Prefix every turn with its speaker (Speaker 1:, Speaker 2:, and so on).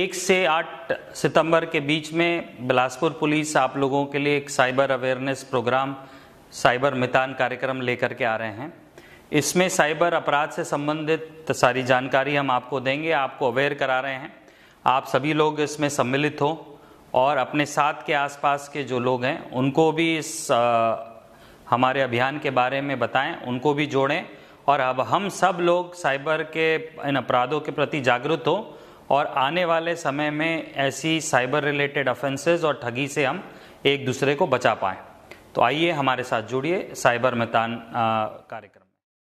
Speaker 1: एक से आठ सितंबर के बीच में बिलासपुर पुलिस आप लोगों के लिए एक cyber awareness program cyber Mitan कार्यक्रम लेकर के आ रहे हैं इसमें साइबर अपराध से संबंधित सारी जानकारी हम आपको देंगे आपको अवेयर करा रहे हैं आप सभी लोग इसमें सम्मिलित हो और अपने साथ के आसपास के जो लोग हैं उनको भी इस आ, हमारे अभियान के बारे में बताएं उनको भी जोड़ें और अब हम सब लोग साइबर के इन अपराधों के प्रति जागरूक हों और आने वाले समय में ऐसी साइबर रिलेटेड ऑफेंसेज और ठगी से हम एक दूसरे को बचा पाएँ तो आइए हमारे साथ जुड़िए साइबर मितान कार्यक्रम